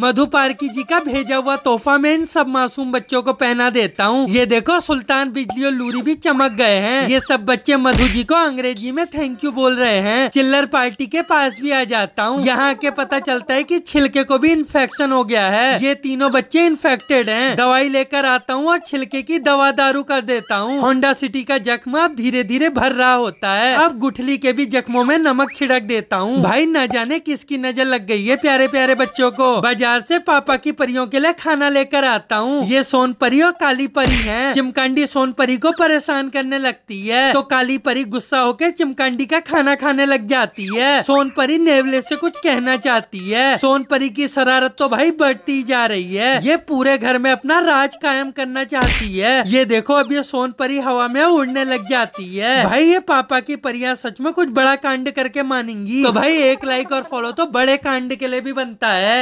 मधु पार्की जी का भेजा हुआ तोहफा मैं इन सब मासूम बच्चों को पहना देता हूँ ये देखो सुल्तान बिजली और लूरी भी चमक गए हैं ये सब बच्चे मधु जी को अंग्रेजी में थैंक यू बोल रहे हैं चिल्लर पार्टी के पास भी आ जाता हूँ यहाँ के पता चलता है की छिलके को भी इन्फेक्शन हो गया है ये तीनों बच्चे इन्फेक्टेड है दवाई लेकर आता हूँ और छिलके की दवा दारू कर देता हूँ होंडा सिटी का जख्म अब धीरे धीरे भर रहा होता है अब गुठली के भी जख्मों में नमक छिड़क देता हूँ भाई न जाने किसकी नजर लग गई है प्यारे प्यारे बच्चों को बजा बाजार से पापा की परियों के लिए खाना लेकर आता हूँ ये सोन परी और काली परी है चिमकांडी सोन परी को परेशान करने लगती है तो काली परी गुस्सा होकर चिमकांडी का खाना खाने लग जाती है सोन परी नेवले से कुछ कहना चाहती है सोन परी की शरारत तो भाई बढ़ती जा रही है ये पूरे घर में अपना राज कायम करना चाहती है ये देखो अब ये सोन परी हवा में उड़ने लग जाती है भाई ये पापा की परियां सच में कुछ बड़ा कांड करके मानेंगी तो भाई एक लाइक और फॉलो तो बड़े कांड के लिए भी बनता है